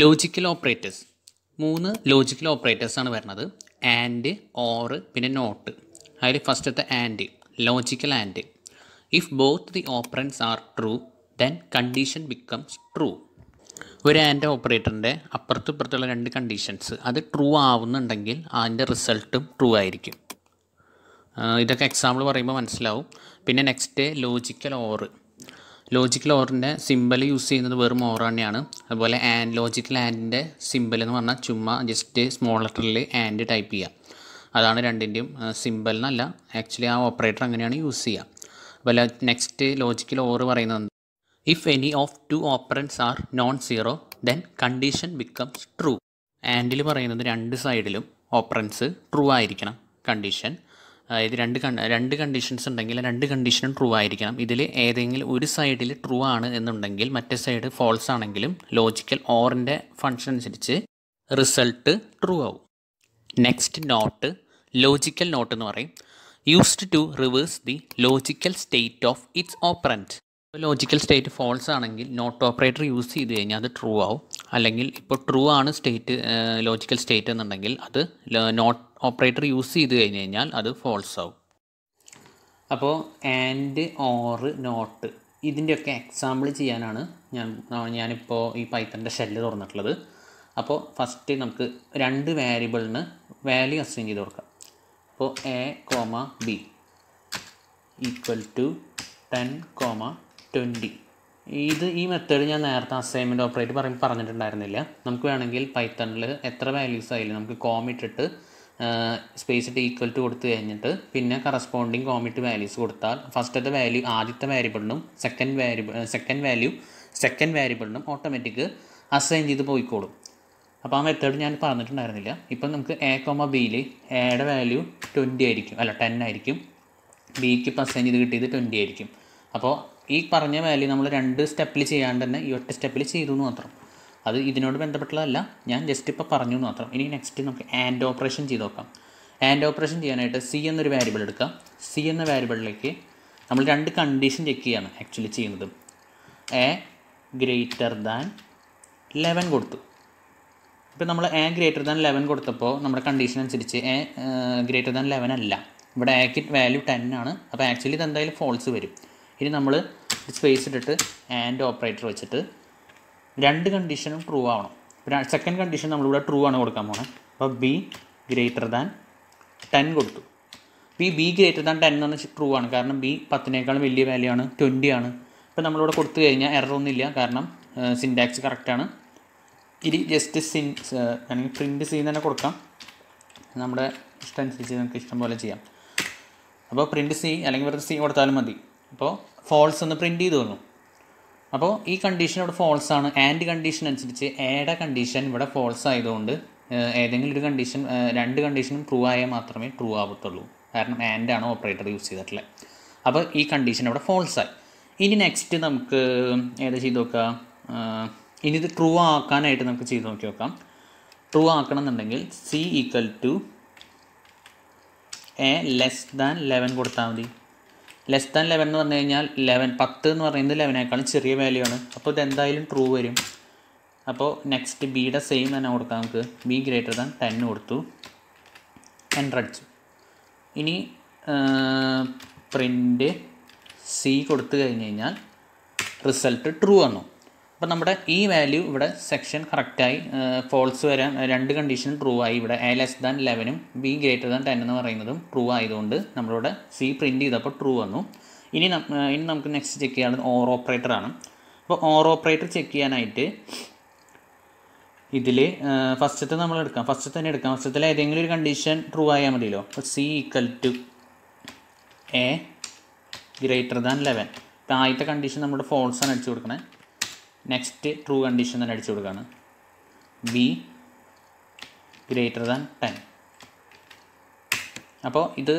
logical operators മൂന്ന് logical operators ആണ് വരുന്നത് ആൻഡ് ഓർ പിന്നെ നോട്ട് അതിൽ ഫസ്റ്റത്തെ and logical and if both the operands are true then condition becomes true ഒരു ആൻഡ് ഓപ്പറേറ്ററിൻ്റെ അപ്പുറത്തും ഇപ്പുറത്തുള്ള രണ്ട് കണ്ടീഷൻസ് അത് ട്രൂ ആവുന്നുണ്ടെങ്കിൽ അതിൻ്റെ റിസൾട്ടും ട്രൂ ആയിരിക്കും ഇതൊക്കെ എക്സാമ്പിൾ പറയുമ്പോൾ മനസ്സിലാവും പിന്നെ നെക്സ്റ്റ് ലോജിക്കൽ ഓറ് ലോജിക്കൽ ഓറിൻ്റെ സിമ്പൽ യൂസ് ചെയ്യുന്നത് വെറും ഓർ തന്നെയാണ് അതുപോലെ ആൻഡ് ലോജിക്കൽ ആൻഡിൻ്റെ സിമ്പൽ എന്ന് പറഞ്ഞാൽ ചുമ്മാ ജസ്റ്റ് സ്മോൾ ലെറ്ററിൽ ആൻഡ് ടൈപ്പ് ചെയ്യുക അതാണ് രണ്ടിൻ്റെയും സിമ്പൽ എന്നല്ല ആക്ച്വലി ആ ഓപ്പറേറ്റർ അങ്ങനെയാണ് യൂസ് ചെയ്യുക അപ്പോൾ നെക്സ്റ്റ് ലോജിക്കൽ ഓർ പറയുന്നത് if any of two operands are non zero then condition becomes true ആൻഡിൽ പറയുന്നത് രണ്ട് സൈഡിലും ഓപ്പറൻസ് ട്രൂ ആയിരിക്കണം കണ്ടീഷൻ അതായത് രണ്ട് രണ്ട് കണ്ടീഷൻസ് ഉണ്ടെങ്കിൽ രണ്ട് കണ്ടീഷനും ട്രൂ ആയിരിക്കണം ഇതിൽ ഏതെങ്കിലും ഒരു സൈഡിൽ ട്രൂ ആണ് എന്നുണ്ടെങ്കിൽ മറ്റേ സൈഡ് ഫോൾസ് ആണെങ്കിലും ലോജിക്കൽ ഓറിൻ്റെ ഫങ്ഷൻ അനുസരിച്ച് റിസൾട്ട് ട്രൂ ആവും നെക്സ്റ്റ് നോട്ട് ലോജിക്കൽ നോട്ട് എന്ന് പറയും used to reverse the logical state of its operand logical state false ആണെങ്കിൽ നോട്ട് ഓപ്പറേറ്റർ യൂസ് ചെയ്ത് കഴിഞ്ഞാൽ അത് ട്രൂ ആവും അല്ലെങ്കിൽ ഇപ്പോൾ ട്രൂ ആണ് സ്റ്റേറ്റ് ലോജിക്കൽ സ്റ്റേറ്റ് എന്നുണ്ടെങ്കിൽ അത് നോട്ട് ഓപ്പറേറ്റർ യൂസ് ചെയ്ത് കഴിഞ്ഞ് കഴിഞ്ഞാൽ അത് ഫോൾസ് ആവും അപ്പോൾ ആൻഡ് ഓർ നോട്ട് ഇതിൻ്റെയൊക്കെ എക്സാമ്പിൾ ചെയ്യാനാണ് ഞാൻ ഞാനിപ്പോൾ ഈ പൈത്തൻ്റെ ഷെല്ല് തുറന്നിട്ടുള്ളത് അപ്പോൾ ഫസ്റ്റ് നമുക്ക് രണ്ട് വേരിയബിളിന് വാല്യൂ അസൈൻ ചെയ്ത് കൊടുക്കാം അപ്പോൾ A comma B equal to ten comma twenty ഇത് ഈ മെത്തേഡ് ഞാൻ നേരത്തെ അസൈൻമെൻറ്റ് ഓപ്പറേറ്റ് പറയുമ്പോൾ പറഞ്ഞിട്ടുണ്ടായിരുന്നില്ല നമുക്ക് വേണമെങ്കിൽ പൈത്തണിൽ എത്ര വാല്യൂസ് ആയാലും നമുക്ക് കോമ ഇട്ടിട്ട് സ്പേസ് ഇട്ട് ഈക്വൽ ടു കൊടുത്തു കഴിഞ്ഞിട്ട് പിന്നെ കറസ്പോണ്ടിങ് കോമിറ്റ് വാല്യൂസ് കൊടുത്താൽ ഫസ്റ്റത്തെ വാല്യൂ ആദ്യത്തെ വേരിയബിളിനും second variable second value second വേരിയബിളിനും ഓട്ടോമാറ്റിക് അസൈൻ ചെയ്ത് പോയിക്കോളും അപ്പോൾ ആ മെത്തേഡ് ഞാൻ പറഞ്ഞിട്ടുണ്ടായിരുന്നില്ല ഇപ്പം നമുക്ക് എ കോമ ബിയിൽ എയുടെ വാല്യൂ ട്വൻറ്റി ആയിരിക്കും അല്ല ടെൻ ആയിരിക്കും ബിക്ക് ഇപ്പം അസൈൻ ചെയ്ത് കിട്ടിയത് ട്വൻറ്റി ആയിരിക്കും അപ്പോൾ ഈ പറഞ്ഞ വാല്യൂ നമ്മൾ രണ്ട് സ്റ്റെപ്പിൽ ചെയ്യാണ്ട് തന്നെ ഈ ഒറ്റ സ്റ്റെപ്പിൽ ചെയ്തു എന്ന് മാത്രം അത് ഇതിനോട് ബന്ധപ്പെട്ടതല്ല ഞാൻ ജസ്റ്റ് ഇപ്പോൾ പറഞ്ഞു എന്ന് മാത്രം ഇനി നെക്സ്റ്റ് നമുക്ക് ആൻഡ് ഓപ്പറേഷൻ ചെയ്ത് നോക്കാം ആൻഡ് ഓപ്പറേഷൻ ചെയ്യാനായിട്ട് സി എന്നൊരു വേരിയബിൾ എടുക്കാം സി എന്ന വേരിയബിളിലേക്ക് നമ്മൾ രണ്ട് കണ്ടീഷൻ ചെക്ക് ചെയ്യാണ് ആക്ച്വലി ചെയ്യുന്നത് എ ഗ്രേറ്റർ ദാൻ ലെവൻ കൊടുത്തു ഇപ്പോൾ നമ്മൾ എ ഗ്രേറ്റർ ദാൻ ലെവൻ കൊടുത്തപ്പോൾ നമ്മുടെ കണ്ടീഷൻ അനുസരിച്ച് എ ഗ്രേറ്റർ ദാൻ ലെവൻ അല്ല ഇവിടെ എക്ക് വാല്യൂ ടെൻ ആണ് അപ്പോൾ ആക്ച്വലി ഇത് എന്തായാലും ഫോൾസ് വരും ഇനി നമ്മൾ സ്പേസ് ഇട്ടിട്ട് ആൻഡ് ഓപ്പറേറ്റർ വെച്ചിട്ട് രണ്ട് കണ്ടീഷനും ട്രൂ ആവണം സെക്കൻഡ് കണ്ടീഷൻ നമ്മളിവിടെ ട്രൂ ആണ് കൊടുക്കാൻ പോണത് അപ്പോൾ ബി ഗ്രേറ്റർ ദാൻ ടെൻ കൊടുത്തു അപ്പോൾ ഈ ബി ഗ്രേറ്റർ ദാൻ ടെൻ എന്ന് പറഞ്ഞാൽ ട്രൂ ആണ് കാരണം ബി പത്തിനേക്കാളും വലിയ വാല്യൂ ആണ് ട്വൻറ്റി ആണ് ഇപ്പം നമ്മളിവിടെ കൊടുത്തു കഴിഞ്ഞാൽ എററൊന്നുമില്ല കാരണം സിൻടാക്സ് കറക്റ്റാണ് ഇനി ജസ്റ്റ് സിൻ അല്ലെങ്കിൽ പ്രിൻറ്റ് സീൻ തന്നെ കൊടുക്കാം നമ്മുടെ ഇഷ്ടം അനുസരിച്ച് നമുക്ക് ഇഷ്ടം പോലെ ചെയ്യാം അപ്പോൾ പ്രിൻറ്റ് സി അല്ലെങ്കിൽ വെറുതെ സി കൊടുത്താലും മതി അപ്പോൾ ഫോൾസ് ഒന്ന് പ്രിൻറ്റ് ചെയ്ത് തോന്നും അപ്പോൾ ഈ കണ്ടീഷൻ ഇവിടെ ഫോൾസ് ആണ് ആൻഡ് കണ്ടീഷൻ അനുസരിച്ച് എയുടെ കണ്ടീഷൻ ഇവിടെ ഫോൾസ് ആയതുകൊണ്ട് ഏതെങ്കിലും ഒരു കണ്ടീഷൻ രണ്ട് കണ്ടീഷനും ട്രൂ ആയാൽ മാത്രമേ ട്രൂ ആവത്തുള്ളൂ കാരണം ആൻഡ് ആണ് ഓപ്പറേറ്റർ യൂസ് ചെയ്തിട്ടുള്ളത് അപ്പോൾ ഈ കണ്ടീഷൻ ഇവിടെ ഫോൾസ് ആയി ഇനി നെക്സ്റ്റ് നമുക്ക് ഏത് ചെയ്ത് നോക്കാം ഇനി ഇത് ട്രൂ ആക്കാനായിട്ട് നമുക്ക് ചെയ്ത് നോക്കി നോക്കാം ട്രൂ ആക്കണമെന്നുണ്ടെങ്കിൽ C equal to A less than eleven കൊടുത്താൽ മതി ലെസ് ദാൻ ലെവൻ എന്ന് പറഞ്ഞു കഴിഞ്ഞാൽ ലെവൻ പത്ത് എന്ന് പറയുന്നത് ലെവനേക്കാളും ചെറിയ വാല്യൂ ആണ് അപ്പോൾ ഇതെന്തായാലും ട്രൂ വരും അപ്പോൾ നെക്സ്റ്റ് ബിയുടെ സെയിം തന്നെ കൊടുക്കാം നമുക്ക് ബി ഗ്രേറ്റർ ദാൻ ടെൻ കൊടുത്തു എൻ്റർ അടിച്ചു ഇനി പ്രിൻ്റ് സി കൊടുത്തു കഴിഞ്ഞ് കഴിഞ്ഞാൽ റിസൾട്ട് ട്രൂ വന്നു അപ്പോൾ നമ്മുടെ ഈ വാല്യൂ ഇവിടെ സെക്ഷൻ കറക്റ്റായി ഫോൾസ് വരാൻ രണ്ട് കണ്ടീഷൻ ട്രൂ ആയി ഇവിടെ എ ലെസ് ദാൻ ലെവനും ബി ഗ്രേറ്റർ ദാൻ ടെൻ എന്ന് പറയുന്നതും ട്രൂ ആയതുകൊണ്ട് നമ്മളിവിടെ സി പ്രിൻറ്റ് ചെയ്തപ്പോൾ ട്രൂ വന്നു ഇനി ഇനി നമുക്ക് നെക്സ്റ്റ് ചെക്ക് ചെയ്യാനുള്ളത് ഓർ ഓപ്പറേറ്റർ ആണ് അപ്പോൾ ഓർ ഓപ്പറേറ്റർ ചെക്ക് ചെയ്യാനായിട്ട് ഇതിൽ ഫസ്റ്റത്തെ നമ്മൾ എടുക്കാം ഫസ്റ്റത്തെ തന്നെ എടുക്കാം ഫസ്റ്റത്തിൽ ഏതെങ്കിലും ഒരു കണ്ടീഷൻ ട്രൂ ആയാൽ മതിയല്ലോ അപ്പോൾ C equal to A greater than eleven ആദ്യത്തെ കണ്ടീഷൻ നമ്മൾ ഫോൾസ് ആണ് അടിച്ചു കൊടുക്കണേ നെക്സ്റ്റ് ട്രൂ കണ്ടീഷൻ തന്നെ അടിച്ചു കൊടുക്കുകയാണ് ബി ഗ്രേറ്റർ ദാൻ ടെൻ അപ്പോൾ ഇത്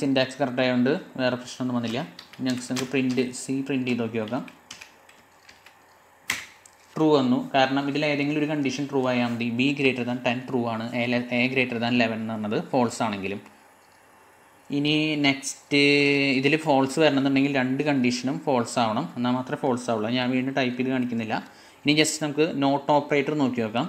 സിൻറ്റാക്സ് കറക്റ്റ് ആയതുകൊണ്ട് വേറെ പ്രശ്നമൊന്നും വന്നില്ല ഞങ്ങൾക്ക് നമുക്ക് പ്രിൻറ്റ് സി പ്രിൻ്റ് ചെയ്ത് നോക്കി നോക്കാം ട്രൂ വന്നു കാരണം ഇതിൽ ഏതെങ്കിലും ഒരു കണ്ടീഷൻ ട്രൂ ആയാൽ മതി B greater than ten true ആണ് എ ഗ്രേറ്റർ ദാൻ ലെവൻ എന്ന് പറഞ്ഞത് ഫോൾസ് ആണെങ്കിലും ഇനി നെക്സ്റ്റ് ഇതിൽ ഫോൾസ് വരണമെന്നുണ്ടെങ്കിൽ രണ്ട് കണ്ടീഷനും ഫോൾസ് ആവണം എന്നാൽ മാത്രമേ ഫോൾസ് ആവുള്ളൂ ഞാൻ വീണ്ടും ടൈപ്പിൽ കാണിക്കുന്നില്ല ഇനി ജസ്റ്റ് നമുക്ക് നോട്ട് ഓപ്പറേറ്റർ നോക്കി നോക്കാം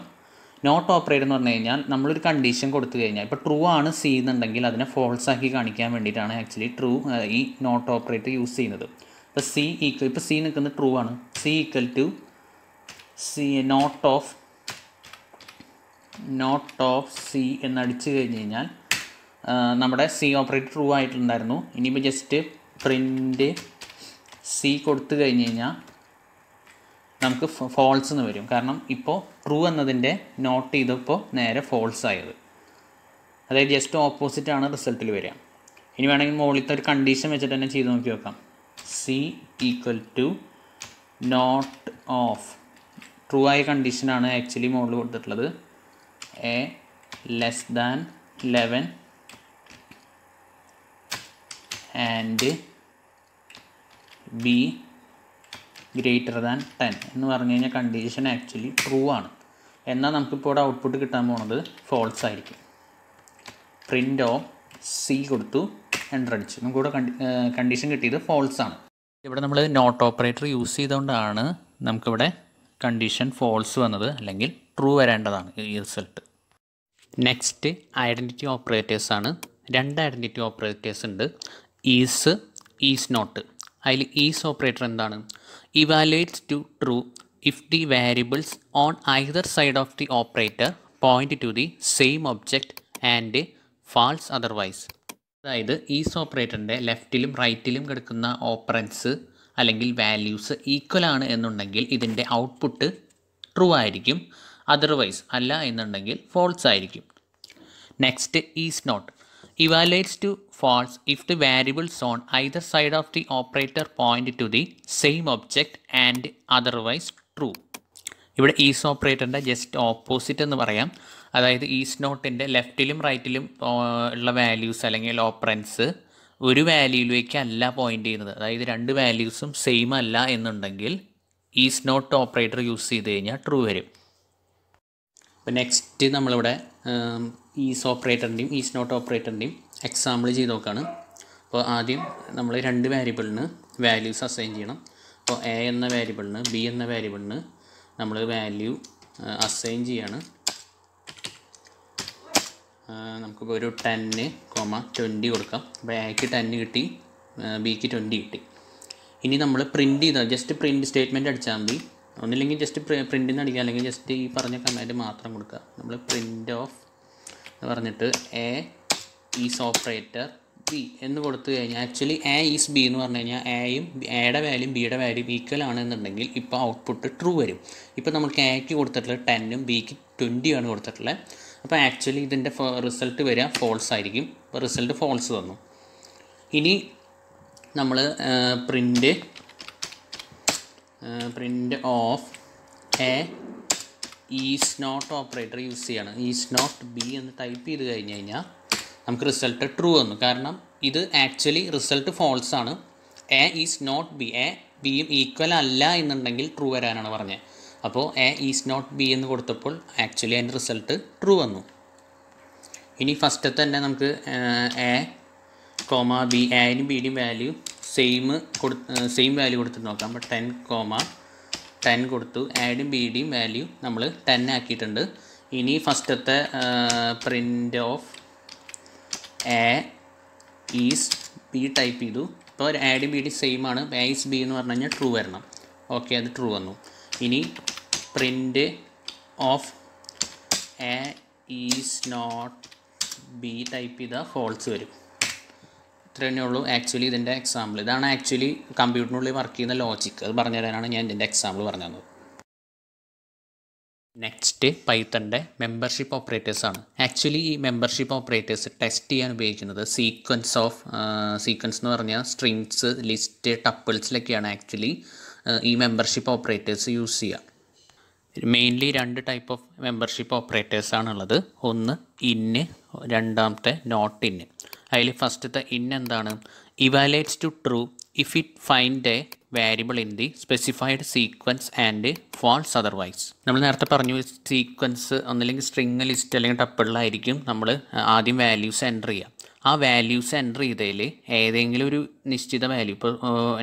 നോട്ട് ഓപ്പറേറ്റർ എന്ന് പറഞ്ഞു കഴിഞ്ഞാൽ നമ്മളൊരു കണ്ടീഷൻ കൊടുത്തു കഴിഞ്ഞാൽ ഇപ്പോൾ ട്രൂ ആണ് സി എന്നുണ്ടെങ്കിൽ അതിനെ ഫോൾസ് ആക്കി കാണിക്കാൻ വേണ്ടിയിട്ടാണ് ആക്ച്വലി ട്രൂ ഈ നോട്ട് ഓപ്പറേറ്റർ യൂസ് ചെയ്യുന്നത് ഇപ്പോൾ സി ഈക്വൽ ഇപ്പോൾ സി നിൽക്കുന്നത് ട്രൂ ആണ് C equal to C not of not of C എന്നടിച്ചു കഴിഞ്ഞ് കഴിഞ്ഞാൽ നമ്മുടെ സി ഓപ്പറേറ്റ് ട്രൂ ആയിട്ടുണ്ടായിരുന്നു ഇനിയിപ്പോൾ ജസ്റ്റ് പ്രിൻ്റ് സി കൊടുത്തു കഴിഞ്ഞ് കഴിഞ്ഞാൽ നമുക്ക് ഫോൾസ് എന്ന് വരും കാരണം ഇപ്പോൾ ട്രൂ എന്നതിൻ്റെ നോട്ട് ചെയ്തപ്പോൾ നേരെ ഫോൾസ് ആയത് അതായത് ജസ്റ്റ് ഓപ്പോസിറ്റ് ആണ് റിസൾട്ടിൽ വരിക ഇനി വേണമെങ്കിൽ മുകളിലത്തെ ഒരു കണ്ടീഷൻ വെച്ചിട്ട് തന്നെ ചെയ്ത് നോക്കി നോക്കാം C equal to not of true ആയ കണ്ടീഷനാണ് ആക്ച്വലി മോളിൽ കൊടുത്തിട്ടുള്ളത് A less than eleven and B greater than ten എന്ന് പറഞ്ഞു കഴിഞ്ഞാൽ കണ്ടീഷൻ ആക്ച്വലി ട്രൂ ആണ് എന്നാൽ നമുക്കിപ്പോൾ ഇവിടെ ഔട്ട്പുട്ട് കിട്ടാൻ പോണത് ഫോൾസ് ആയിരിക്കും പ്രിൻ്റ് ഓ സി കൊടുത്തു എൻ്റർ അടിച്ചു നമുക്കിവിടെ കണ്ടീഷൻ കിട്ടിയത് ഫോൾസ് ആണ് ഇവിടെ നമ്മൾ നോട്ട് ഓപ്പറേറ്റർ യൂസ് ചെയ്തുകൊണ്ടാണ് നമുക്കിവിടെ കണ്ടീഷൻ ഫോൾസ് വന്നത് അല്ലെങ്കിൽ ട്രൂ വരേണ്ടതാണ് ഈ റിസൾട്ട് നെക്സ്റ്റ് ഐഡൻറ്റിറ്റി ഓപ്പറേറ്റേഴ്സാണ് രണ്ട് ഐഡൻറ്റിറ്റി ഓപ്പറേറ്റേഴ്സ് ഉണ്ട് ഈസ് ഈസ് നോട്ട് അതിൽ ഈസ് ഓപ്പറേറ്റർ എന്താണ് evaluates to true if the variables on either side of the operator point to the same object and false otherwise അതായത് is ഓപ്പറേറ്ററിൻ്റെ ലെഫ്റ്റിലും റൈറ്റിലും കിടക്കുന്ന ഓപ്പറൻസ് അല്ലെങ്കിൽ വാല്യൂസ് ഈക്വൽ ആണ് എന്നുണ്ടെങ്കിൽ ഇതിൻ്റെ ഔട്ട്പുട്ട് ട്രൂ ആയിരിക്കും അതർവൈസ് അല്ല എന്നുണ്ടെങ്കിൽ ഫോൾസ് ആയിരിക്കും next is not evaluates to false if the variables on either side of the operator point to the same object and otherwise true ഇവിടെ ഈസ് ഓപ്പറേറ്ററിൻ്റെ ജസ്റ്റ് ഓപ്പോസിറ്റ് എന്ന് പറയാം അതായത് ഈസ് നോട്ടിൻ്റെ ലെഫ്റ്റിലും റൈറ്റിലും ഉള്ള വാല്യൂസ് അല്ലെങ്കിൽ ഓപ്പറൻസ് ഒരു വാല്യൂയിലേക്ക് അല്ല പോയിൻ്റ് ചെയ്യുന്നത് അതായത് രണ്ട് വാല്യൂസും സെയിം അല്ല എന്നുണ്ടെങ്കിൽ ഈസ് നോട്ട് ഓപ്പറേറ്റർ യൂസ് ചെയ്ത് കഴിഞ്ഞാൽ ട്രൂ വരും അപ്പോൾ നെക്സ്റ്റ് നമ്മളിവിടെ ഈസ് ഓപ്പറേറ്ററിൻ്റെയും ഈസ് നോട്ട് ഓപ്പറേറ്ററിൻ്റെയും എക്സാമ്പിൾ ചെയ്ത് നോക്കുകയാണ് അപ്പോൾ ആദ്യം നമ്മൾ രണ്ട് വാരിയബിളിന് വാല്യൂസ് അസൈൻ ചെയ്യണം അപ്പോൾ എ എന്ന വാരിയബിളിന് ബി എന്ന വാരിയബിളിന് നമ്മൾ വാല്യൂ അസൈൻ ചെയ്യാണ് നമുക്കിപ്പോൾ ഒരു ടെന്ന് കോമ ട്വൻറ്റി കൊടുക്കാം അപ്പോൾ എക്ക് ടെന്ന് കിട്ടി ബിക്ക് ട്വൻറ്റി കിട്ടി ഇനി നമ്മൾ പ്രിൻറ്റ് ചെയ്താൽ ജസ്റ്റ് പ്രിൻറ്റ് സ്റ്റേറ്റ്മെൻറ്റ് അടിച്ചാൽ മതി ഒന്നില്ലെങ്കിൽ ജസ്റ്റ് പ്രിൻറ്റിൽ നിന്ന് അടിക്കുക അല്ലെങ്കിൽ ജസ്റ്റ് ഈ പറഞ്ഞ കമാൻഡ് മാത്രം കൊടുക്കുക നമ്മൾ പ്രിൻറ്റ് ഓഫ് എന്ന് പറഞ്ഞിട്ട് എ ഈസ് ഓപ്പറേറ്റർ ബി എന്ന് കൊടുത്തു കഴിഞ്ഞാൽ ആക്ച്വലി എ ഈസ് ബി എന്ന് പറഞ്ഞു കഴിഞ്ഞാൽ എയും എയുടെ വാല്യൂം ബിയുടെ വാല്യൂം ഈക്വൽ ആണെന്നുണ്ടെങ്കിൽ ഇപ്പോൾ ഔട്ട്പുട്ട് ട്രൂ വരും ഇപ്പോൾ നമുക്ക് എക്ക് കൊടുത്തിട്ടുള്ളത് ടെന്നും ബിക്ക് ട്വൻറ്റിയാണ് കൊടുത്തിട്ടുള്ളത് അപ്പോൾ ആക്ച്വലി ഇതിൻ്റെ റിസൾട്ട് വരിക ഫോൾസ് ആയിരിക്കും അപ്പോൾ റിസൾട്ട് ഫോൾസ് തന്നു ഇനി നമ്മൾ print print of A is not operator use ചെയ്യണം ഈസ് നോട്ട് ബി എന്ന് ടൈപ്പ് ചെയ്ത് കഴിഞ്ഞ് കഴിഞ്ഞാൽ നമുക്ക് റിസൾട്ട് ട്രൂ വന്നു കാരണം ഇത് ആക്ച്വലി റിസൾട്ട് ഫോൾസ് ആണ് A is not B A ബിയും ഈക്വൽ അല്ല എന്നുണ്ടെങ്കിൽ ട്രൂ വരാനാണ് പറഞ്ഞത് അപ്പോൾ എ ഈസ് നോട്ട് ബി എന്ന് കൊടുത്തപ്പോൾ ആക്ച്വലി അതിൻ്റെ റിസൾട്ട് ട്രൂ വന്നു ഇനി ഫസ്റ്റ് തന്നെ നമുക്ക് എ കോമ ബി എനും ബിയുടെയും വാല്യൂ സെയിം കൊടു സെയിം വാല്യൂ കൊടുത്തിട്ട് നോക്കാം അപ്പോൾ ടെൻ കോമ ടെൻ കൊടുത്തു ആഡും ഡിയും വാല്യൂ നമ്മൾ ടെൻ ആക്കിയിട്ടുണ്ട് ഇനി ഫസ്റ്റത്തെ print of A is B type ചെയ്തു ഇപ്പോൾ ഒരു ആഡും ഡി സെയിം ആണ് എ ഈസ് ബി എന്ന് പറഞ്ഞു കഴിഞ്ഞാൽ ട്രൂ വരണം ഓക്കെ അത് ട്രൂ വന്നു ഇനി print of A is not B type ചെയ്താൽ ഫോൾസ് വരും ഇത്ര തന്നെ ഉള്ളൂ ആക്ച്വലി ഇതിൻ്റെ എക്സാമ്പിൾ ഇതാണ് ആക്ച്വലി കമ്പ്യൂട്ടറിനുള്ളിൽ വർക്ക് ചെയ്യുന്ന ലോജിക്ക് അത് പറഞ്ഞു തരാനാണ് ഞാൻ ഇതിൻ്റെ എക്സാമ്പിൾ പറഞ്ഞു തന്നത് നെക്സ്റ്റ് പൈത്തൻ്റെ മെമ്പർഷിപ്പ് ഓപ്പറേറ്റേഴ്സ് ആണ് ആക്ച്വലി ഈ മെമ്പർഷിപ്പ് ഓപ്പറേറ്റേഴ്സ് ടെസ്റ്റ് ചെയ്യാൻ ഉപയോഗിക്കുന്നത് സീക്വൻസ് ഓഫ് സീക്വൻസ് എന്ന് പറഞ്ഞാൽ സ്ട്രിങ്സ് ലിസ്റ്റ് ടപ്പിൾസിലൊക്കെയാണ് ആക്ച്വലി ഈ മെമ്പർഷിപ്പ് ഓപ്പറേറ്റേഴ്സ് യൂസ് ചെയ്യുക മെയിൻലി രണ്ട് ടൈപ്പ് ഓഫ് മെമ്പർഷിപ്പ് ഓപ്പറേറ്റേഴ്സാണുള്ളത് ഒന്ന് ഇന്ന് രണ്ടാമത്തെ നോട്ട് ഇന്ന് അതിൽ ഫസ്റ്റത്തെ ഇൻ എന്താണ് evaluates to true if it find a variable in the specified sequence and false otherwise നമ്മൾ നേരത്തെ പറഞ്ഞു സീക്വൻസ് ഒന്നില്ലെങ്കിൽ സ്ട്രിങ് ലിസ്റ്റ് അല്ലെങ്കിൽ ടപ്പിളിലായിരിക്കും നമ്മൾ ആദ്യം വാല്യൂസ് എൻ്റർ ചെയ്യുക ആ വാല്യൂസ് എൻ്റർ ചെയ്തതിൽ ഏതെങ്കിലും ഒരു നിശ്ചിത വാല്യൂ ഇപ്പോൾ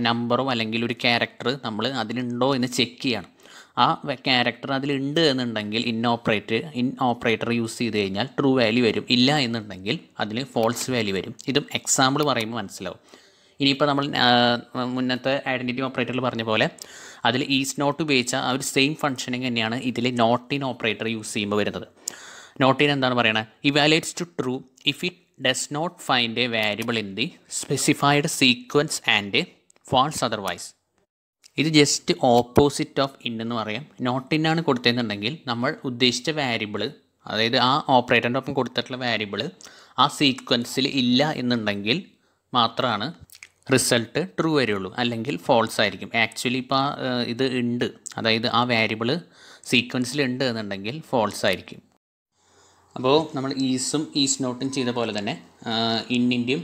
നമ്പറോ അല്ലെങ്കിൽ ഒരു ക്യാരക്ടർ നമ്മൾ അതിലുണ്ടോ എന്ന് ചെക്ക് ചെയ്യണം ആ ക്യാരക്ടർ അതിലുണ്ട് എന്നുണ്ടെങ്കിൽ in operate in operator use ചെയ്ത് കഴിഞ്ഞാൽ ട്രൂ വാല്യൂ വരും ഇല്ല എന്നുണ്ടെങ്കിൽ അതിൽ ഫോൾസ് വാല്യൂ വരും ഇതും എക്സാമ്പിൾ പറയുമ്പോൾ മനസ്സിലാവും ഇനിയിപ്പോൾ നമ്മൾ മുന്നത്തെ ഐഡൻറ്റിറ്റി ഓപ്പറേറ്ററിൽ പറഞ്ഞ പോലെ അതിൽ ഈസ് നോട്ട് ഉപയോഗിച്ച ആ ഒരു സെയിം ഫംഗ്ഷനിങ് തന്നെയാണ് ഇതിൽ നോട്ട് ഇൻ ഓപ്പറേറ്റർ യൂസ് ചെയ്യുമ്പോൾ വരുന്നത് നോട്ട് ഇൻ എന്താണ് പറയണത് evaluates to true if it does not find a variable in the specified sequence and false otherwise ഇത് ജസ്റ്റ് ഓപ്പോസിറ്റ് ഓഫ് ഇൻ എന്ന് പറയാം നോട്ട് ഇൻ ആണ് കൊടുത്തതെന്നുണ്ടെങ്കിൽ നമ്മൾ ഉദ്ദേശിച്ച വേരിയബിൾ അതായത് ആ ഓപ്പറേറ്ററിൻ്റെ ഒപ്പം കൊടുത്തിട്ടുള്ള വേരിയബിൾ ആ സീക്വൻസിൽ ഇല്ല എന്നുണ്ടെങ്കിൽ മാത്രമാണ് റിസൾട്ട് ട്രൂ വരുള്ളൂ അല്ലെങ്കിൽ ഫോൾസ് ആയിരിക്കും ആക്ച്വലി ഇപ്പോൾ ഇത് ഉണ്ട് അതായത് ആ വേരിയബിൾ സീക്വൻസിൽ ഉണ്ട് എന്നുണ്ടെങ്കിൽ ഫോൾസ് ആയിരിക്കും അപ്പോൾ നമ്മൾ ഈസും ഈസ് നോട്ടും ചെയ്ത പോലെ തന്നെ ഇന്നിൻ്റെയും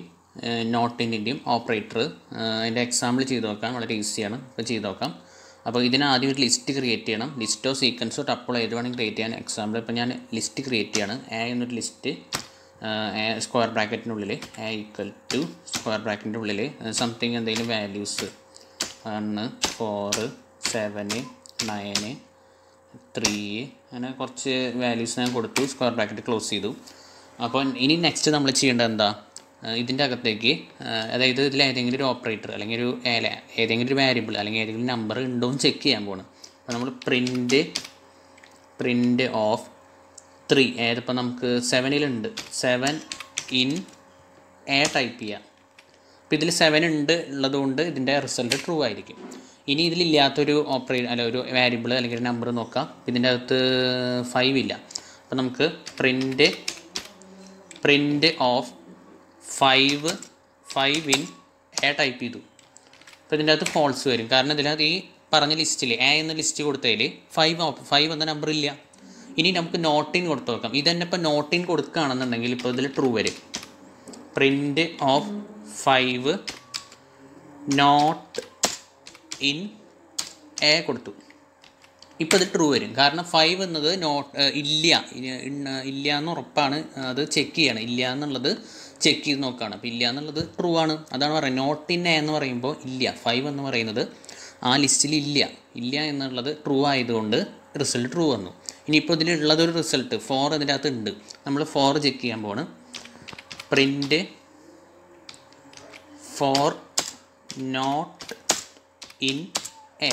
നോട്ടിൻ്റെയും ഓപ്പറേറ്റർ അതിൻ്റെ എക്സാമ്പിൾ ചെയ്ത് നോക്കാം വളരെ ഈസിയാണ് അപ്പോൾ ചെയ്ത് നോക്കാം അപ്പോൾ ഇതിനാദ്യം ഒരു ലിസ്റ്റ് ക്രിയേറ്റ് ചെയ്യണം ലിസ്റ്റോ സീക്വൻസോ ടപ്പിളോ ഏത് വേണമെങ്കിൽ ക്രിയേറ്റ് ചെയ്യാൻ എക്സാമ്പിൾ ഇപ്പോൾ ഞാൻ ലിസ്റ്റ് ക്രിയേറ്റ് ചെയ്യാണ് എ എന്നൊരു ലിസ്റ്റ് സ്ക്വയർ ബ്രാക്കറ്റിനുള്ളിൽ എ ഈക്വൽ ടു സ്ക്വയർ ബ്രാക്കറ്റിൻ്റെ ഉള്ളിൽ സംതിങ് എന്തെങ്കിലും values one four seven nine three അങ്ങനെ കുറച്ച് വാല്യൂസ് ഞാൻ കൊടുത്തു സ്ക്വയർ ബ്രാക്കറ്റ് ക്ലോസ് ചെയ്തു അപ്പോൾ ഇനി നെക്സ്റ്റ് നമ്മൾ ചെയ്യേണ്ടത് എന്താ ഇതിൻ്റെ അകത്തേക്ക് അതായത് ഇതിൽ ഏതെങ്കിലും ഒരു ഓപ്പറേറ്റർ അല്ലെങ്കിൽ ഒരു ഏതെങ്കിലും ഒരു വാരിയബിൾ അല്ലെങ്കിൽ ഏതെങ്കിലും നമ്പർ ഉണ്ടോ എന്ന് ചെക്ക് ചെയ്യാൻ പോകണം അപ്പോൾ നമ്മൾ പ്രിൻ്റ് പ്രിൻ്റ് ഓഫ് ത്രീ ഏതിപ്പോൾ നമുക്ക് സെവനിലുണ്ട് സെവൻ ഇൻ എ ടൈപ്പ് ചെയ്യാം അപ്പോൾ ഇതിൽ സെവൻ ഉണ്ട് ഉള്ളതുകൊണ്ട് ഇതിൻ്റെ റിസൾട്ട് ട്രൂ ആയിരിക്കും ഇനി ഇതിലില്ലാത്തൊരു ഓപ്പറേറ്റ് അല്ല ഒരു വാരിയബിൾ അല്ലെങ്കിൽ ഒരു നമ്പർ നോക്കാം ഇതിൻ്റെ അകത്ത് ഫൈവ് ഇല്ല അപ്പോൾ നമുക്ക് print print of five five in A type ചെയ്തു അപ്പോൾ ഇതിൻ്റെ അകത്ത് ഫോൾസ് വരും കാരണം ഇതിനകത്ത് ഈ പറഞ്ഞ ലിസ്റ്റിൽ എ എന്ന ലിസ്റ്റ് കൊടുത്തതിൽ ഫൈവ് ഫൈവ് എന്ന നമ്പർ ഇല്ല ഇനി നമുക്ക് നോട്ടിൻ കൊടുത്തു നോക്കാം ഇത് തന്നെ ഇപ്പോൾ നോട്ടിൻ കൊടുക്കുകയാണെന്നുണ്ടെങ്കിൽ ഇപ്പോൾ ഇതിൽ ട്രൂ വരും print of five not in A കൊടുത്തു ഇപ്പോൾ ഇത് ട്രൂ വരും കാരണം ഫൈവ് എന്നത് നോട്ട് ഇല്ല ഇല്ല എന്ന് ഉറപ്പാണ് അത് ചെക്ക് ചെയ്യണം ഇല്ല എന്നുള്ളത് ചെക്ക് ചെയ്ത് നോക്കുകയാണ് അപ്പോൾ ഇല്ല എന്നുള്ളത് ട്രൂ ആണ് അതാണ് പറയുന്നത് നോട്ട് ഇൻ എ എന്ന് പറയുമ്പോൾ ഇല്ല ഫൈവ് എന്ന് പറയുന്നത് ആ ലിസ്റ്റിൽ ഇല്ല ഇല്ല എന്നുള്ളത് ട്രൂ ആയതുകൊണ്ട് റിസൾട്ട് ട്രൂ വന്നു ഇനിയിപ്പോൾ ഇതിലുള്ളതൊരു റിസൾട്ട് ഫോർ ഇതിൻ്റെ അകത്ത് ഉണ്ട് നമ്മൾ ഫോർ ചെക്ക് ചെയ്യാൻ പോണ് print four not in A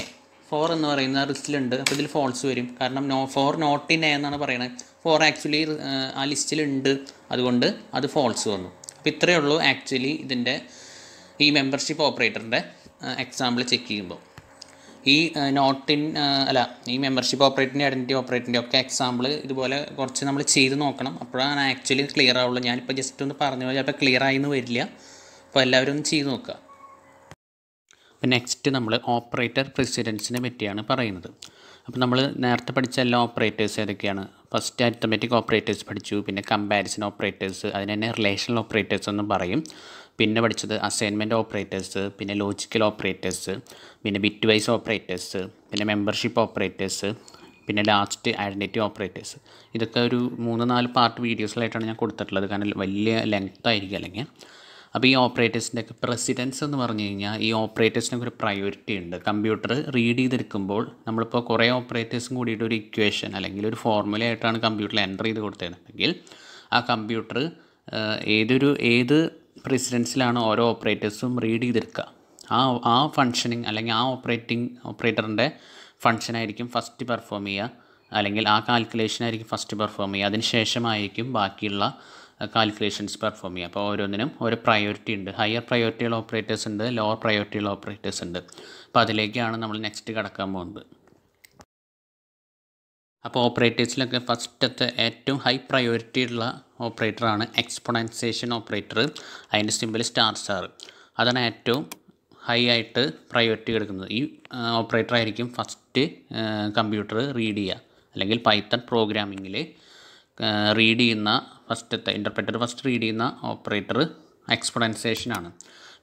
four എന്ന് പറയുന്ന റിസ്റ്റിലുണ്ട് അപ്പോൾ ഇതിൽ ഫോൾസ് വരും കാരണം no four not in A എന്നാണ് പറയുന്നത് ഫോർ ആക്ച്വലി uh, ആ ലിസ്റ്റിലുണ്ട് അതുകൊണ്ട് അത് ഫോൾസ് വന്നു അപ്പോൾ ഇത്രയേ ഉള്ളൂ ആക്ച്വലി ഇതിൻ്റെ ഈ മെമ്പർഷിപ്പ് ഓപ്പറേറ്ററിൻ്റെ എക്സാമ്പിൾ ചെക്ക് ചെയ്യുമ്പോൾ ഈ നോട്ടിൻ uh, uh, അല്ല ഈ മെമ്പർഷിപ്പ് ഓപ്പറേറ്ററിൻ്റെ ഐഡൻറ്റി ഓപ്പറേറ്ററിൻ്റെ ഒക്കെ എക്സാമ്പിൾ ഇതുപോലെ കുറച്ച് നമ്മൾ ചെയ്ത് നോക്കണം അപ്പോഴാണ് ആക്ച്വലി ക്ലിയർ ആവുള്ളൂ ഞാനിപ്പോൾ ജസ്റ്റ് ഒന്ന് പറഞ്ഞു പോയാൽ അപ്പോൾ ക്ലിയർ ആയിന്ന് വരില്ല അപ്പോൾ എല്ലാവരും ഒന്ന് ചെയ്ത് നോക്കുക അപ്പോൾ നെക്സ്റ്റ് നമ്മൾ ഓപ്പറേറ്റർ പ്രസിഡൻസിനെ പറ്റിയാണ് പറയുന്നത് അപ്പോൾ നമ്മൾ നേരത്തെ പഠിച്ച എല്ലാ ഓപ്പറേറ്റേഴ്സ് ഏതൊക്കെയാണ് ഫസ്റ്റ് അരിത്തമെറ്റിക് ഓപ്പറേറ്റേഴ്സ് പഠിച്ചു പിന്നെ കമ്പാരിസൺ ഓപ്പറേറ്റേഴ്സ് അതിന് തന്നെ റിലേഷണൽ ഓപ്പറേറ്റേഴ്സ് ഒന്നും പറയും പിന്നെ പഠിച്ചത് അസൈൻമെൻറ്റ് ഓപ്പറേറ്റേഴ്സ് പിന്നെ ലോജിക്കൽ ഓപ്പറേറ്റേഴ്സ് പിന്നെ ബിറ്റ് വൈസ് ഓപ്പറേറ്റേഴ്സ് പിന്നെ മെമ്പർഷിപ്പ് ഓപ്പറേറ്റേഴ്സ് പിന്നെ ലാസ്റ്റ് ഐഡൻറ്റിറ്റി ഓപ്പറേറ്റേഴ്സ് ഇതൊക്കെ ഒരു മൂന്ന് നാല് പാർട്ട് വീഡിയോസിലായിട്ടാണ് ഞാൻ കൊടുത്തിട്ടുള്ളത് കാരണം വലിയ ലെങ്ത് അല്ലെങ്കിൽ അപ്പോൾ ഈ ഓപ്പറേറ്റേഴ്സിൻ്റെ പ്രസിഡൻസ് എന്ന് പറഞ്ഞു കഴിഞ്ഞാൽ ഈ ഓപ്പറേറ്റേഴ്സിനൊക്കെ ഒരു പ്രയോറിറ്റി ഉണ്ട് കമ്പ്യൂട്ടർ റീഡ് ചെയ്തെടുക്കുമ്പോൾ നമ്മളിപ്പോൾ കുറേ ഓപ്പറേറ്റേഴ്സും കൂടിയിട്ട് ഒരു ഇക്വേഷൻ അല്ലെങ്കിൽ ഒരു ഫോർമുല ആയിട്ടാണ് കമ്പ്യൂട്ടറിൽ എൻ്റർ ചെയ്ത് കൊടുത്തിട്ടുണ്ടെങ്കിൽ ആ കമ്പ്യൂട്ടർ ഏതൊരു ഏത് പ്രസിഡൻസിലാണ് ഓരോ ഓപ്പറേറ്റേഴ്സും റീഡ് ചെയ്തെടുക്കുക ആ ആ ഫങ്ഷനിങ് അല്ലെങ്കിൽ ആ ഓപ്പറേറ്റിംഗ് ഓപ്പറേറ്ററിൻ്റെ ഫങ്ഷനായിരിക്കും ഫസ്റ്റ് പെർഫോം ചെയ്യുക അല്ലെങ്കിൽ ആ കാൽക്കുലേഷൻ ആയിരിക്കും ഫസ്റ്റ് പെർഫോം ചെയ്യുക ശേഷമായിരിക്കും ബാക്കിയുള്ള കാൽക്കുലേഷൻസ് പെർഫോം ചെയ്യുക അപ്പോൾ ഓരോന്നിനും ഒരു പ്രയോറിറ്റി ഉണ്ട് ഹയർ പ്രയോറിറ്റിയുള്ള ഓപ്പറേറ്റേഴ്സ് ഉണ്ട് ലോവർ പ്രയോറിറ്റിയുള്ള ഓപ്പറേറ്റേഴ്സ് ഉണ്ട് അപ്പോൾ അതിലേക്കാണ് നമ്മൾ നെക്സ്റ്റ് കടക്കാൻ പോകുന്നത് അപ്പോൾ ഓപ്പറേറ്റേഴ്സിലൊക്കെ ഫസ്റ്റത്തെ ഏറ്റവും ഹൈ പ്രയോറിറ്റി ഉള്ള ഓപ്പറേറ്ററാണ് എക്സ്പൊണൻസേഷൻ ഓപ്പറേറ്റർ അതിൻ്റെ സിമ്പിൾ സ്റ്റാർ സ്റ്റാർ അതാണ് ഏറ്റവും ഹൈ ആയിട്ട് പ്രയോറിറ്റി കൊടുക്കുന്നത് ഈ ഓപ്പറേറ്റർ ആയിരിക്കും ഫസ്റ്റ് കമ്പ്യൂട്ടർ റീഡ് ചെയ്യുക അല്ലെങ്കിൽ പൈത്തൺ പ്രോഗ്രാമിങ്ങിൽ റീഡ് ചെയ്യുന്ന ഫസ്റ്റത്തെ ഇൻ്റർപ്രറ്റർ ഫസ്റ്റ് റീഡ് ചെയ്യുന്ന ഓപ്പറേറ്റർ ആണ്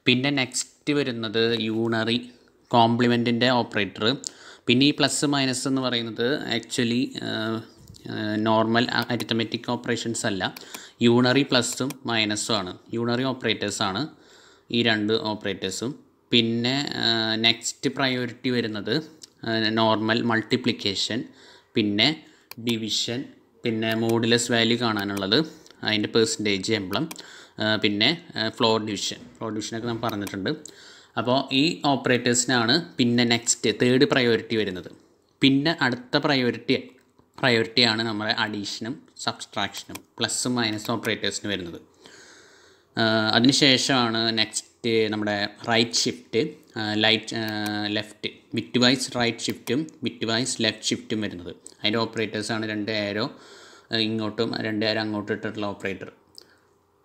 പിന്നെ നെക്സ്റ്റ് വരുന്നത് യൂണറി കോംപ്ലിമെൻറ്റിൻ്റെ ഓപ്പറേറ്റർ പിന്നെ ഈ പ്ലസ് മൈനസ് എന്ന് പറയുന്നത് ആക്ച്വലി നോർമൽ അരിത്തമെറ്റിക് ഓപ്പറേഷൻസ് അല്ല യൂണറി പ്ലസും മൈനസും ആണ് യൂണറി ഓപ്പറേറ്റേഴ്സാണ് ഈ രണ്ട് ഓപ്പറേറ്റേഴ്സും പിന്നെ നെക്സ്റ്റ് പ്രയോറിറ്റി വരുന്നത് നോർമൽ മൾട്ടിപ്ലിക്കേഷൻ പിന്നെ ഡിവിഷൻ പിന്നെ മോഡുലസ് വാല്യൂ കാണാനുള്ളത് അതിൻ്റെ പേഴ്സൻറ്റേജ് എംബ്ലം പിന്നെ ഫ്ലോർ ഡിവിഷൻ ഫ്ലോർ ഡിവിഷനൊക്കെ നമ്മൾ പറഞ്ഞിട്ടുണ്ട് അപ്പോൾ ഈ ഓപ്പറേറ്റേഴ്സിനാണ് പിന്നെ നെക്സ്റ്റ് തേർഡ് പ്രയോറിറ്റി വരുന്നത് പിന്നെ അടുത്ത പ്രയോറിറ്റി പ്രയോറിറ്റിയാണ് നമ്മുടെ അഡീഷനും സബ്സ്ട്രാക്ഷനും പ്ലസ്സും മൈനസ് ഓപ്പറേറ്റേഴ്സിന് വരുന്നത് അതിനുശേഷമാണ് നെക്സ്റ്റ് ലെഫ്റ്റ് നമ്മുടെ right shift right left bitwise right ഷിഫ്റ്റും ബിറ്റ് വൈസ് ലെഫ്റ്റ് ഷിഫ്റ്റും വരുന്നത് അതിൻ്റെ ഓപ്പറേറ്റേഴ്സാണ് രണ്ട് ഏരോ ഇങ്ങോട്ടും രണ്ട് ഏരോ അങ്ങോട്ടും ഇട്ടിട്ടുള്ള ഓപ്പറേറ്റർ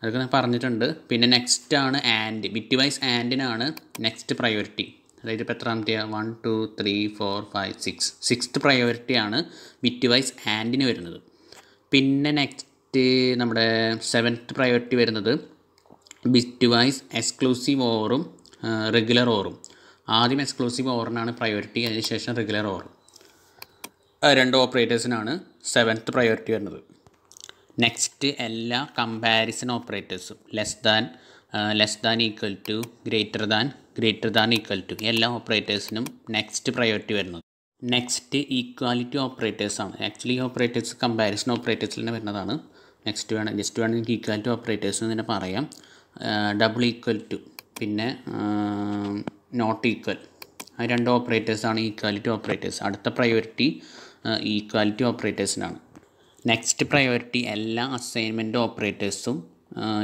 അതൊക്കെ ഞാൻ പറഞ്ഞിട്ടുണ്ട് പിന്നെ നെക്സ്റ്റ് ആണ് ആൻഡ് ബിറ്റ് വൈസ് ആൻഡിനാണ് നെക്സ്റ്റ് പ്രയോറിറ്റി അതായത് ഇപ്പോൾ എത്രാമത്തെയാണ് one two three four five six sixth പ്രയോറിറ്റിയാണ് ബിറ്റ് വൈസ് ആൻഡിന് വരുന്നത് പിന്നെ നെക്സ്റ്റ് നമ്മുടെ സെവൻത്ത് പ്രയോറിറ്റി വരുന്നത് ബിറ്റ് വൈസ് എക്സ്ക്ലൂസീവ് ഓവറും റെഗുലർ ഓവറും ആദ്യം എക്സ്ക്ലൂസീവ് ഓവറിനാണ് പ്രയോറിറ്റി അതിനുശേഷം റെഗുലർ ഓവർ രണ്ട് ഓപ്പറേറ്റേഴ്സിനാണ് സെവൻത്ത് പ്രയോറിറ്റി വരുന്നത് നെക്സ്റ്റ് എല്ലാ കമ്പാരിസൺ ഓപ്പറേറ്റേഴ്സും less than less than equal to greater than greater than equal to എല്ലാ ഓപ്പറേറ്റേഴ്സിനും നെക്സ്റ്റ് പ്രയോറിറ്റി വരുന്നത് നെക്സ്റ്റ് ഈക്വാലിറ്റി ഓപ്പറേറ്റേഴ്സാണ് ആക്ച്വലി ഈ ഓപ്പറേറ്റേഴ്സ് കമ്പാരിസൺ ഓപ്പറേറ്റേഴ്സിൽ തന്നെ വരുന്നതാണ് നെക്സ്റ്റ് വേണം ജസ്റ്റ് വേണമെങ്കിൽ ഈക്വാലിറ്റി ഓപ്പറേറ്റേഴ്സ് എന്ന് തന്നെ പറയാം ഡബിൾ ഈക്വൽ ടു പിന്നെ നോട്ട് ഈക്വൽ ആ രണ്ട് ഓപ്പറേറ്റേഴ്സാണ് ഈക്വാലിറ്റി ഓപ്പറേറ്റേഴ്സ് അടുത്ത പ്രയോറിറ്റി ഈക്വാലിറ്റി ഓപ്പറേറ്റേഴ്സിനാണ് നെക്സ്റ്റ് പ്രയോറിറ്റി എല്ലാ അസൈൻമെൻറ്റ് ഓപ്പറേറ്റേഴ്സും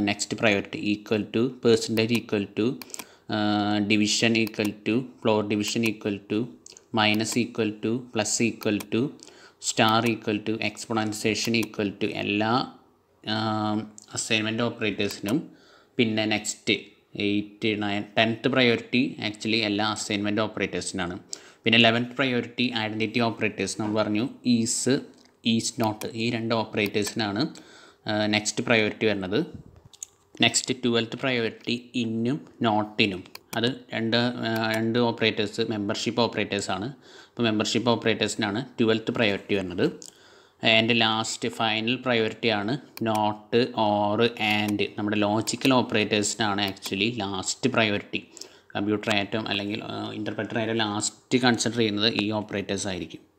next priority equal to percentage equal to division equal to floor division equal to minus equal to plus equal to star equal to exponentiation equal to എല്ലാ അസൈൻമെൻറ്റ് ഓപ്പറേറ്റേഴ്സിനും പിന്നെ next eight nine tenth priority actually എല്ലാ അസൈൻമെൻറ്റ് ഓപ്പറേറ്റേഴ്സിനാണ് പിന്നെ eleventh priority identity operators നമ്മൾ പറഞ്ഞു ഈസ് ഈസ് നോട്ട് ഈ രണ്ട് ഓപ്പറേറ്റേഴ്സിനാണ് നെക്സ്റ്റ് പ്രയോറിറ്റി വരുന്നത് നെക്സ്റ്റ് ട്വൽത്ത് പ്രയോറിറ്റി ഇന്നും നോട്ടിനും അത് രണ്ട് രണ്ട് ഓപ്പറേറ്റേഴ്സ് മെമ്പർഷിപ്പ് ഓപ്പറേറ്റേഴ്സാണ് അപ്പോൾ മെമ്പർഷിപ്പ് ഓപ്പറേറ്റേഴ്സിനാണ് ട്വൽത്ത് പ്രയോറിറ്റി വരുന്നത് ആൻഡ് ലാസ്റ്റ് ഫൈനൽ പ്രയോറിറ്റിയാണ് നോട്ട് ഓർ ആൻഡ് നമ്മുടെ ലോജിക്കൽ ഓപ്പറേറ്റേഴ്സിനാണ് ആക്ച്വലി ലാസ്റ്റ് പ്രയോറിറ്റി കമ്പ്യൂട്ടർ ആയിട്ടും അല്ലെങ്കിൽ ഇൻ്റർപ്രറ്റർ ആയിട്ടും ലാസ്റ്റ് കൺസിഡർ ചെയ്യുന്നത് ഈ ഓപ്പറേറ്റേഴ്സ് ആയിരിക്കും